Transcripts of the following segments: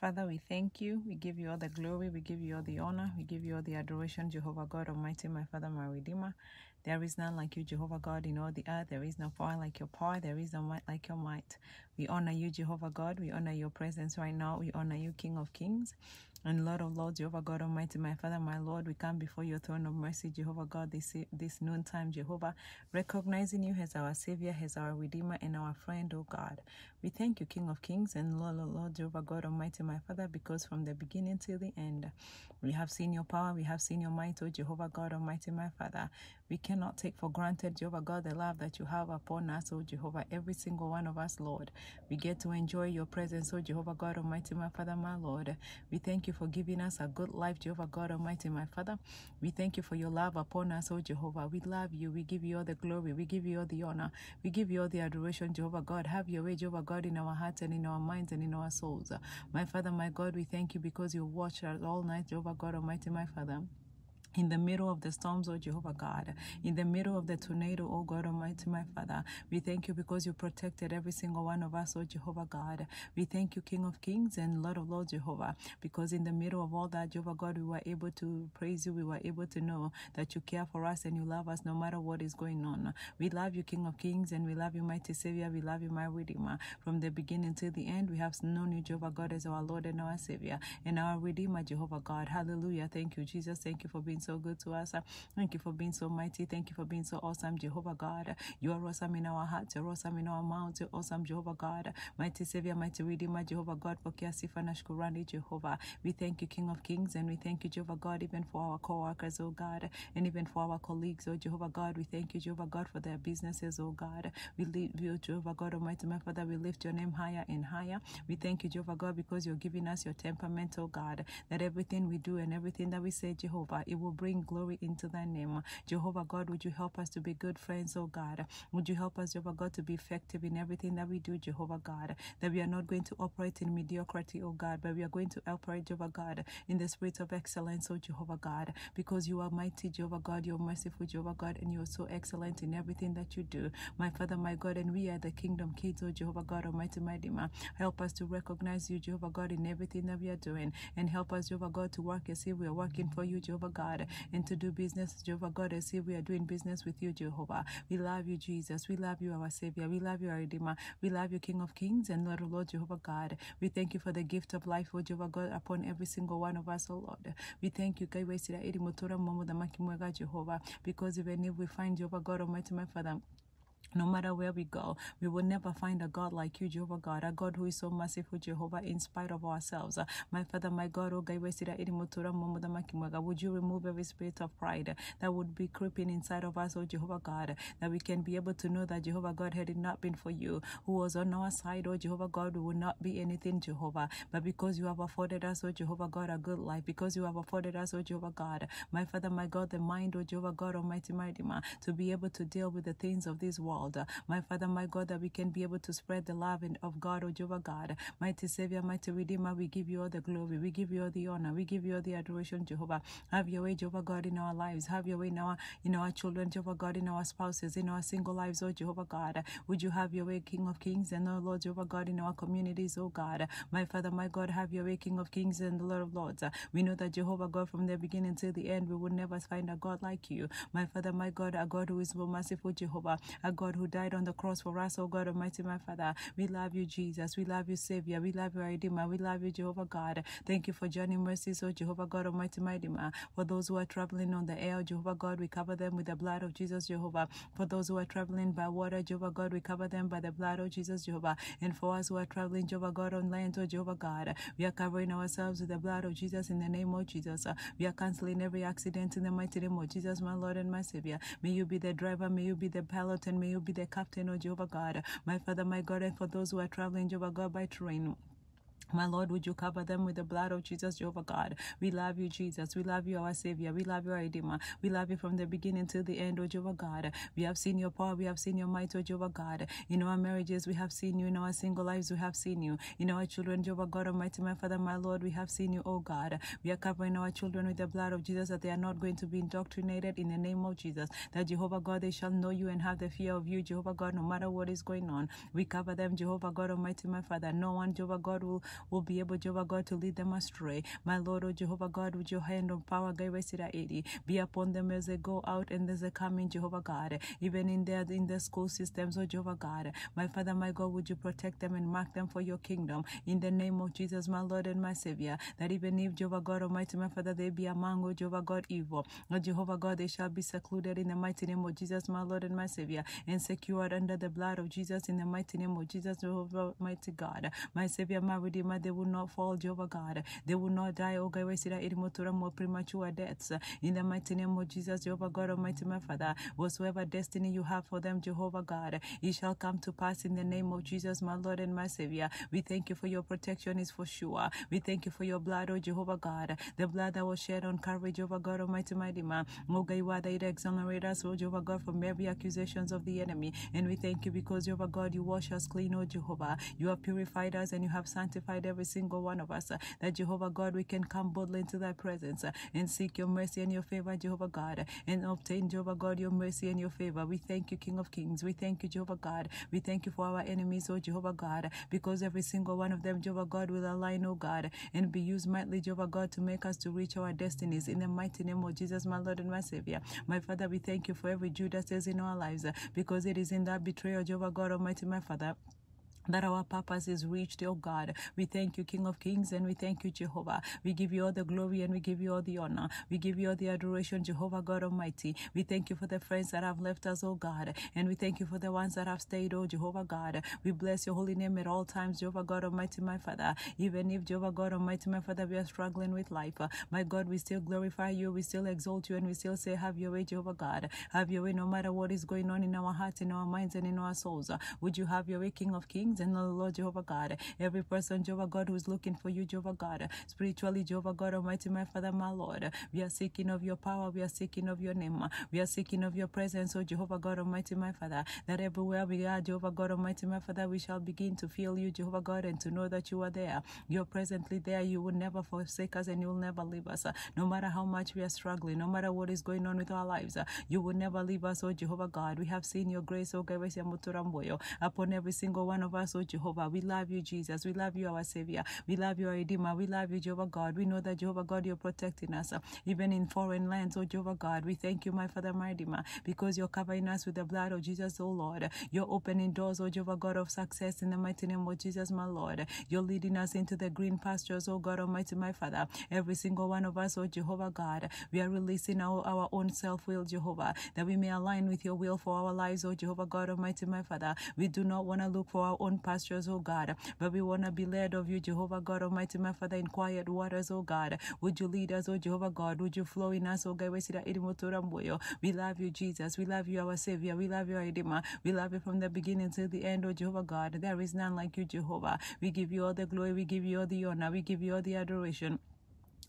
Father, we thank you. We give you all the glory. We give you all the honor. We give you all the adoration, Jehovah God Almighty, my Father, my Redeemer. There is none like you, Jehovah God, in all the earth. There is no power like your power. There is no might like your might. We honor you, Jehovah God. We honor your presence right now. We honor you, King of Kings. And Lord of Lords, Jehovah God Almighty, my Father, my Lord, we come before your throne of mercy, Jehovah God, this, this noontime, Jehovah, recognizing you as our Savior, as our Redeemer, and our friend, O God. We thank you, King of Kings and Lord, Lord, Lord, Jehovah God Almighty, my Father, because from the beginning till the end, we have seen your power, we have seen your might, O Jehovah God Almighty, my Father. We cannot take for granted, Jehovah God, the love that you have upon us, O Jehovah, every single one of us, Lord. We get to enjoy your presence, O Jehovah God Almighty, my Father, my Lord. We thank you for giving us a good life, Jehovah God Almighty, my Father. We thank you for your love upon us, O Jehovah. We love you. We give you all the glory. We give you all the honor. We give you all the adoration, Jehovah God. Have your way, Jehovah God, in our hearts and in our minds and in our souls. My Father, my God, we thank you because you watched us all night, Jehovah God Almighty, my Father in the middle of the storms, oh Jehovah God, in the middle of the tornado, oh God Almighty, my Father, we thank you because you protected every single one of us, oh Jehovah God. We thank you, King of Kings and Lord of Lords, Jehovah, because in the middle of all that, Jehovah God, we were able to praise you. We were able to know that you care for us and you love us no matter what is going on. We love you, King of Kings, and we love you, Mighty Savior. We love you, my Redeemer. From the beginning to the end, we have known you, Jehovah God, as our Lord and our Savior and our Redeemer, Jehovah God. Hallelujah. Thank you, Jesus. Thank you for being being so good to us. Thank you for being so mighty. Thank you for being so awesome, Jehovah God. You are awesome in our hearts. You're awesome in our mouths. You're awesome, Jehovah God. Mighty Savior, mighty Redeemer, Jehovah God, for Sifa Jehovah. We thank you, King of Kings, and we thank you, Jehovah God, even for our co-workers, oh God, and even for our colleagues, oh Jehovah God. We thank you, Jehovah God, for their businesses, oh God. We lift you, Jehovah God, Almighty, my Father, we lift your name higher and higher. We thank you, Jehovah God, because you're giving us your temperament, oh God, that everything we do and everything that we say, Jehovah, it will will bring glory into thy name. Jehovah God, would you help us to be good friends, oh God? Would you help us, Jehovah God, to be effective in everything that we do, Jehovah God? That we are not going to operate in mediocrity, oh God, but we are going to operate, Jehovah God, in the spirit of excellence, oh Jehovah God, because you are mighty, Jehovah God, you're merciful, Jehovah God, and you're so excellent in everything that you do. My Father, my God, and we are the kingdom kids, oh Jehovah God, Almighty, Mighty Redeemer. Help us to recognize you, Jehovah God, in everything that we are doing, and help us, Jehovah God, to work as if we are working for you, Jehovah God. God, and to do business, Jehovah God, as if we are doing business with you, Jehovah. We love you, Jesus. We love you, our Savior. We love you, our Redeemer. We love you, King of Kings and Lord of Lord, Jehovah God. We thank you for the gift of life, O Jehovah God, upon every single one of us, O Lord. We thank you, Jehovah, because even if we find Jehovah God Almighty, my Father, no matter where we go, we will never find a God like you, Jehovah God, a God who is so merciful, Jehovah, in spite of ourselves. Uh, my Father, my God, would you remove every spirit of pride that would be creeping inside of us, oh Jehovah God, that we can be able to know that Jehovah God, had it not been for you, who was on our side, oh Jehovah God, we would not be anything, Jehovah. But because you have afforded us, oh Jehovah God, a good life, because you have afforded us, oh Jehovah God, my Father, my God, the mind, oh Jehovah God, Almighty, mighty man, to be able to deal with the things of this world world. My Father, my God, that we can be able to spread the love of God, O Jehovah God. Mighty Savior, mighty Redeemer, we give you all the glory. We give you all the honor. We give you all the adoration, Jehovah. Have your way, Jehovah God, in our lives. Have your way in our, in our children, Jehovah God, in our spouses, in our single lives, O Jehovah God. Would you have your way, King of Kings, and O Lord, Jehovah God, in our communities, O God. My Father, my God, have your way, King of Kings and the Lord of Lords. We know that Jehovah God, from the beginning till the end, we will never find a God like you. My Father, my God, a God who is more merciful, Jehovah, a God God, who died on the cross for us, oh God Almighty, my Father. We love you, Jesus. We love you, Savior. We love you, Redeemer. We love you, Jehovah God. Thank you for joining mercies, oh Jehovah God Almighty, my Redeemer. For those who are traveling on the air, oh Jehovah God, we cover them with the blood of Jesus, Jehovah. For those who are traveling by water, Jehovah God, we cover them by the blood of Jesus, Jehovah. And for us who are traveling, Jehovah God, on land, oh Jehovah God, we are covering ourselves with the blood of Jesus in the name of Jesus. We are canceling every accident in the mighty name of Jesus, my Lord and my Savior. May you be the driver, may you be the pilot, and may you be the captain, O Jehovah God. My Father, my God, and for those who are traveling, Jehovah God, by train. My Lord, would you cover them with the blood of Jesus, Jehovah God? We love you, Jesus. We love you, our Savior. We love you, our Redeemer. We love you from the beginning till the end, O Jehovah God. We have seen your power. We have seen your might, O Jehovah God. In our marriages, we have seen you. In our single lives, we have seen you. In our children, Jehovah God Almighty, my Father, my Lord, we have seen you, O God. We are covering our children with the blood of Jesus that they are not going to be indoctrinated in the name of Jesus. That Jehovah God, they shall know you and have the fear of you, Jehovah God, no matter what is going on. We cover them, Jehovah God Almighty, my Father. No one, Jehovah God, will will be able, Jehovah God, to lead them astray. My Lord, O oh Jehovah God, with your hand of power, be upon them as they go out and as they come in, Jehovah God. Even in their in their school systems, O oh Jehovah God. My Father, my God, would you protect them and mark them for your kingdom? In the name of Jesus, my Lord and my Savior, that even if Jehovah God Almighty, my Father, they be among, O oh Jehovah God, evil. O Jehovah God, they shall be secluded in the mighty name of Jesus, my Lord and my Savior, and secured under the blood of Jesus in the mighty name of Jesus, Jehovah, mighty God. My Savior, my Redeemer, they will not fall, Jehovah God. They will not die, Oh God, more premature deaths. In the mighty name of Jesus, Jehovah God, Almighty, my Father, whatsoever destiny you have for them, Jehovah God, it shall come to pass in the name of Jesus, my Lord and my Savior. We thank you for your protection, is for sure. We thank you for your blood, oh Jehovah God, the blood that was shed on Calvary, Jehovah God, Almighty, my Dima. Oh God, you are the exonerate us, oh Jehovah God, from every accusations of the enemy. And we thank you because, Jehovah God, you wash us clean, oh Jehovah. You have purified us and you have sanctified every single one of us, uh, that Jehovah God, we can come boldly into thy presence uh, and seek your mercy and your favor, Jehovah God, uh, and obtain, Jehovah God, your mercy and your favor. We thank you, King of Kings. We thank you, Jehovah God. We thank you for our enemies, oh Jehovah God, because every single one of them, Jehovah God, will align, oh God, and be used mightily, Jehovah God, to make us to reach our destinies in the mighty name of Jesus, my Lord and my Savior. My Father, we thank you for every Judas is in our lives because it is in that betrayal, Jehovah God Almighty, my Father that our purpose is reached, O oh God. We thank you, King of Kings, and we thank you, Jehovah. We give you all the glory and we give you all the honor. We give you all the adoration, Jehovah God Almighty. We thank you for the friends that have left us, O oh God, and we thank you for the ones that have stayed, O oh Jehovah God. We bless your holy name at all times, Jehovah God Almighty, my Father. Even if, Jehovah God Almighty, my Father, we are struggling with life, my God, we still glorify you, we still exalt you, and we still say, Have your way, Jehovah God. Have your way, no matter what is going on in our hearts, in our minds, and in our souls. Would you have your way, King of Kings? in the Lord Jehovah God. Every person, Jehovah God, who's looking for you, Jehovah God, spiritually, Jehovah God Almighty, my Father, my Lord. We are seeking of your power. We are seeking of your name. We are seeking of your presence, oh Jehovah God Almighty, my Father. That everywhere we are, Jehovah God Almighty, my Father, we shall begin to feel you, Jehovah God, and to know that you are there. You are presently there. You will never forsake us and you will never leave us. No matter how much we are struggling, no matter what is going on with our lives, you will never leave us, oh Jehovah God. We have seen your grace, oh upon every single one of us us, Jehovah. We love you, Jesus. We love you, our Savior. We love you, our Redeemer. We love you, Jehovah God. We know that, Jehovah God, you're protecting us, uh, even in foreign lands, Oh Jehovah God. We thank you, my Father, my Redeemer, because you're covering us with the blood of Jesus, oh Lord. You're opening doors, Oh Jehovah God, of success in the mighty name of Jesus, my Lord. You're leading us into the green pastures, Oh God Almighty, my Father. Every single one of us, Oh Jehovah God, we are releasing our, our own self will, Jehovah, that we may align with your will for our lives, Oh Jehovah God Almighty, my Father. We do not want to look for our own own pastures, oh God. But we want to be led of you, Jehovah God Almighty, my Father, in quiet waters, oh God. Would you lead us, oh Jehovah God? Would you flow in us, oh God? We love you, Jesus. We love you, our Savior. We love you, our We love you from the beginning to the end, oh Jehovah God. There is none like you, Jehovah. We give you all the glory. We give you all the honor. We give you all the adoration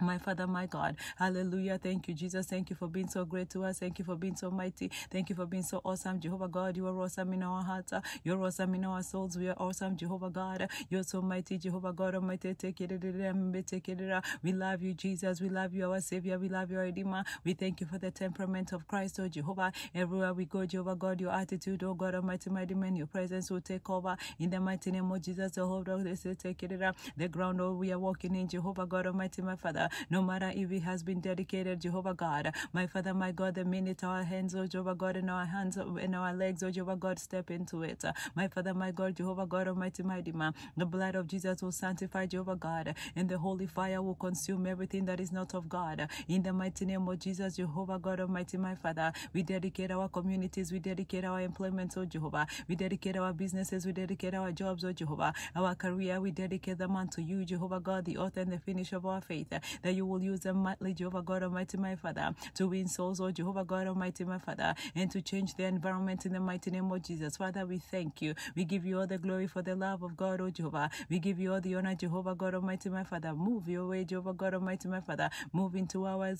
my Father, my God. Hallelujah. Thank you, Jesus. Thank you for being so great to us. Thank you for being so mighty. Thank you for being so awesome. Jehovah God, you are awesome in our hearts. You're awesome in our souls. We are awesome, Jehovah God. You're so mighty, Jehovah God Almighty. Take it. We love you, Jesus. We love you, our Savior. We love you, our Redeemer. We thank you for the temperament of Christ, oh Jehovah. Everywhere we go, Jehovah God, your attitude, oh God Almighty, mighty man, your presence will take over. In the mighty name of Jesus, they say, take it. The ground, oh, we are walking in, Jehovah God Almighty, my Father no matter if it has been dedicated, Jehovah God. My Father, my God, the minute our hands, oh Jehovah God, in our hands and our legs, oh Jehovah God, step into it. My Father, my God, Jehovah God Almighty, Mighty Man, The blood of Jesus will sanctify Jehovah God, and the holy fire will consume everything that is not of God. In the mighty name of Jesus, Jehovah God Almighty, my Father, we dedicate our communities, we dedicate our employment, oh Jehovah. We dedicate our businesses, we dedicate our jobs, oh Jehovah. Our career, we dedicate them unto you, Jehovah God, the author and the finish of our faith that you will use them mightily, Jehovah God Almighty, my Father, to win souls, oh Jehovah God Almighty, my Father, and to change the environment in the mighty name of Jesus. Father, we thank you. We give you all the glory for the love of God, oh Jehovah. We give you all the honor, Jehovah God Almighty, my Father. Move your way, Jehovah God Almighty, my Father. Move into our God.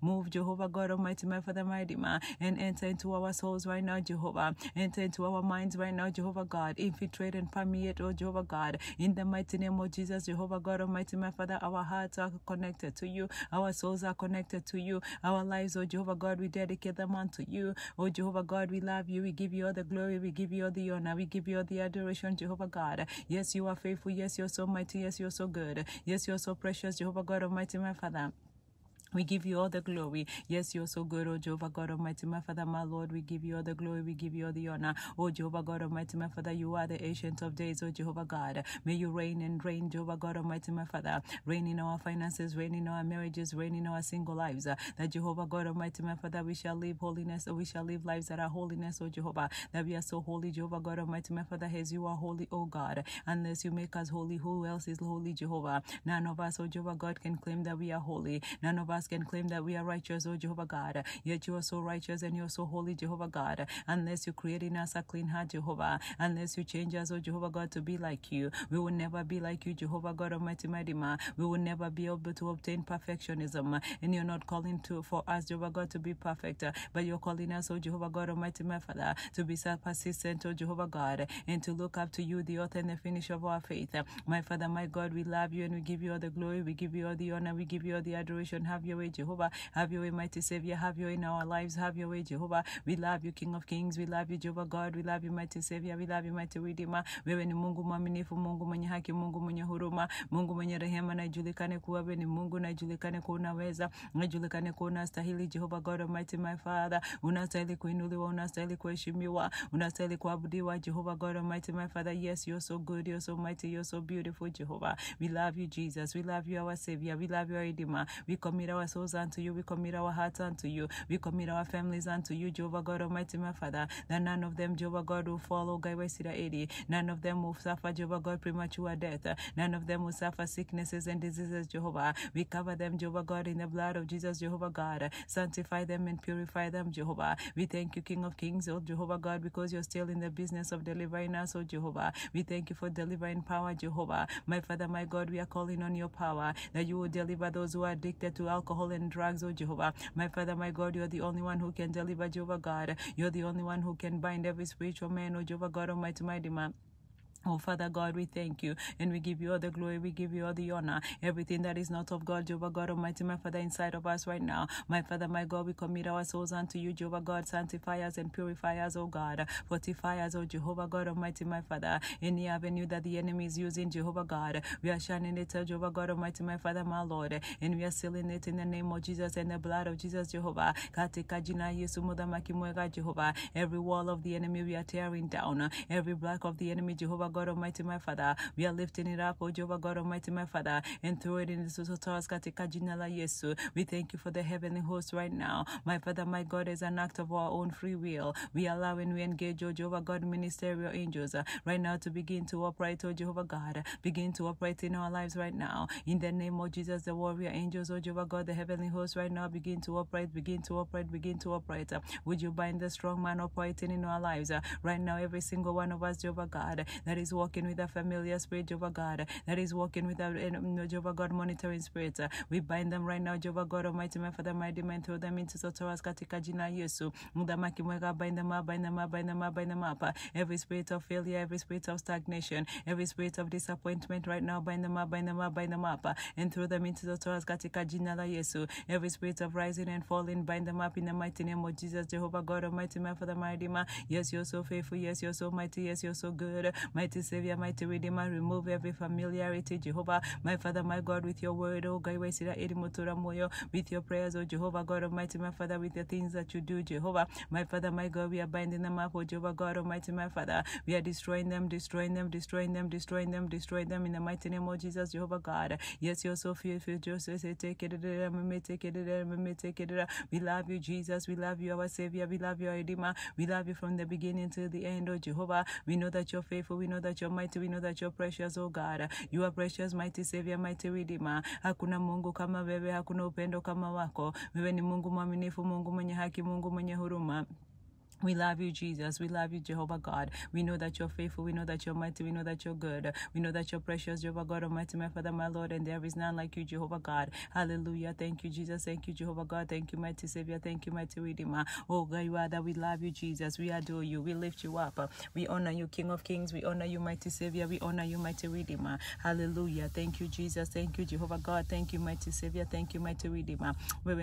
Move, Jehovah God Almighty, my Father, my Redeemer, and enter into our souls right now, Jehovah. Enter into our minds right now, Jehovah God. Infiltrate and permeate, oh Jehovah God. In the mighty name of Jesus, Jehovah God Almighty, my Father, our hearts are connected to you. Our souls are connected to you. Our lives, oh Jehovah God, we dedicate them unto you. Oh Jehovah God, we love you. We give you all the glory. We give you all the honor. We give you all the adoration, Jehovah God. Yes, you are faithful. Yes, you're so mighty. Yes, you're so good. Yes, you're so precious, Jehovah God Almighty, my Father. We give you all the glory. Yes, you're so good, oh Jehovah God Almighty, my Father, my Lord. We give you all the glory. We give you all the honor. Oh Jehovah God Almighty, my Father, you are the ancient of days, oh Jehovah God. May you reign and reign, Jehovah God Almighty, my Father. Reign in our finances, reign in our marriages, reign in our single lives. that Jehovah God Almighty, my Father, we shall live holiness, or we shall live lives that are holiness, oh Jehovah. That we are so holy, Jehovah God Almighty, my Father, as you are holy, oh God. Unless you make us holy, who else is holy, Jehovah? None of us, oh Jehovah God, can claim that we are holy. None of us ask and claim that we are righteous, O Jehovah God. Yet you are so righteous and you are so holy, Jehovah God. Unless you create in us a clean heart, Jehovah. Unless you change us, O Jehovah God, to be like you. We will never be like you, Jehovah God Almighty Madima. We will never be able to obtain perfectionism. And you're not calling to for us, Jehovah God, to be perfect. But you're calling us, O Jehovah God Almighty, my Father, to be self persistent, O Jehovah God, and to look up to you, the author and the finish of our faith. My Father, my God, we love you and we give you all the glory, we give you all the honor, we give you all the adoration. Have your way, Jehovah. Have your way, mighty Savior. Have your way in our lives. Have your way, Jehovah. We love you, King of Kings. We love you, Jehovah God. We love you, mighty Savior. We love you, mighty Redeemer. Wewe ni Mungu mwaminifu, Mungu mwenye haki, Mungu mwenye huruma, Mungu mwenye rehema. Najulikane kuwa wewe ni Mungu, najulikane kuwa unaweza, najulikane kuwa unastahili, Jehovah God Almighty, my Father. Unastahili kuinuliwa, unastahili kuheshimiwa, unastahili kuabudiwa, Jehovah God Almighty, my Father. Yes, you're so good, you're so mighty, you're so beautiful, Jehovah. We love you, Jesus. We love you, our Savior. We love you, our Redeemer. We commit our our souls unto you. We commit our hearts unto you. We commit our families unto you, Jehovah God Almighty, my Father. That none of them, Jehovah God, will follow Gaibasira Edi. None of them will suffer, Jehovah God, premature death. None of them will suffer sicknesses and diseases, Jehovah. We cover them, Jehovah God, in the blood of Jesus, Jehovah God. Sanctify them and purify them, Jehovah. We thank you, King of Kings, oh Jehovah God, because you're still in the business of delivering us, oh Jehovah. We thank you for delivering power, Jehovah. My Father, my God, we are calling on your power that you will deliver those who are addicted to alcohol alcohol and drugs, oh Jehovah. My Father, my God, you're the only one who can deliver, Jehovah God. You're the only one who can bind every spiritual man, oh Jehovah God Almighty, my demand. Oh, Father God, we thank you and we give you all the glory, we give you all the honor. Everything that is not of God, Jehovah God Almighty, my Father, inside of us right now. My Father, my God, we commit our souls unto you, Jehovah God. Sanctify us and purify us, oh God. Fortify us, oh Jehovah God Almighty, my Father. Any avenue that the enemy is using, Jehovah God, we are shining it, Jehovah God Almighty, my Father, my Lord. And we are sealing it in the name of Jesus and the blood of Jesus, Jehovah. Jehovah. Every wall of the enemy we are tearing down. Every block of the enemy, Jehovah God. God Almighty, my Father. We are lifting it up, O Jehovah God Almighty, my Father, and throw it in the Yesu. We thank you for the heavenly host right now. My Father, my God, is an act of our own free will. We allow and we engage, O Jehovah God, ministerial angels uh, right now to begin to operate, O Jehovah God. Uh, begin to operate in our lives right now. In the name of Jesus, the warrior angels, O Jehovah God, the heavenly host right now begin to operate, begin to operate, begin to operate. Uh, would you bind the strong man operating in our lives uh, right now, every single one of us, Jehovah God, that that is walking with a familiar spirit, Jehovah God, that is walking with a Jehovah God monitoring spirit. We bind them right now, Jehovah God Almighty, my Father, mighty man, throw them into Sotoras katika jina Yesu. Mudamaki mwega, bind them up, bind them up, bind them up, bind them up. Every spirit of failure, every spirit of stagnation, every spirit of disappointment right now, bind them up, bind them up, bind them up, and throw them into Sotoras katika jina la Yesu. Every spirit of rising and falling, bind them up in the mighty name of Jesus, Jehovah God Almighty, my Father, mighty man. Yes, you're so faithful. Yes, you're so mighty. Yes, you're so good. My mighty Savior, mighty Redeemer, remove every familiarity, Jehovah, my Father, my God, with your word, oh God, with your prayers, oh Jehovah God Almighty, my Father, with the things that you do, Jehovah, my Father, my God, we are binding them up, oh Jehovah God Almighty, my Father, we are destroying them, destroying them, destroying them, destroying them, destroying them in the mighty name of Jesus, Jehovah God. Yes, you're so fearful, Joseph, say, take it, take it, take it. We love you, Jesus, we love you, our Savior, we love you, our Redeemer, we love you from the beginning to the end, oh Jehovah. We know that you're faithful, we know know that you're mighty. We know that you're precious, oh God. You are precious, mighty Savior, mighty Redeemer. Hakuna Mungu kama wewe, hakuna upendo kama wako. Wewe ni Mungu mwaminifu, Mungu mwenye haki, Mungu mwenye huruma. We love you, Jesus. We love you, Jehovah God. We know that you're faithful. We know that you're mighty. We know that you're good. We know that you're precious, Jehovah God Almighty, my Father, my Lord, and there is none like you, Jehovah God. Hallelujah. Thank you, Jesus. Thank you, Jehovah God. Thank you, mighty Savior. Thank you, mighty Redeemer. Oh, God, you are that. We love you, Jesus. We adore you. We lift you up. We honor you, King of Kings. We honor you, mighty Savior. We honor you, mighty Redeemer. Hallelujah. Thank you, Jesus. Thank you, Jehovah God. Thank you, mighty Savior. Thank you, mighty Redeemer. We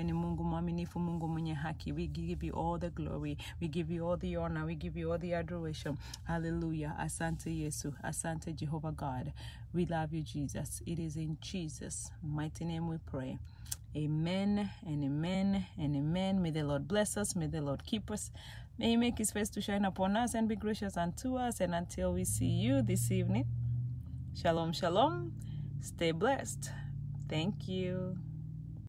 give you all the glory. We give give you all the honor. We give you all the adoration. Hallelujah. Asante Yesu. Asante Jehovah God. We love you, Jesus. It is in Jesus' mighty name we pray. Amen and amen and amen. May the Lord bless us. May the Lord keep us. May he make his face to shine upon us and be gracious unto us. And until we see you this evening, shalom, shalom. Stay blessed. Thank you.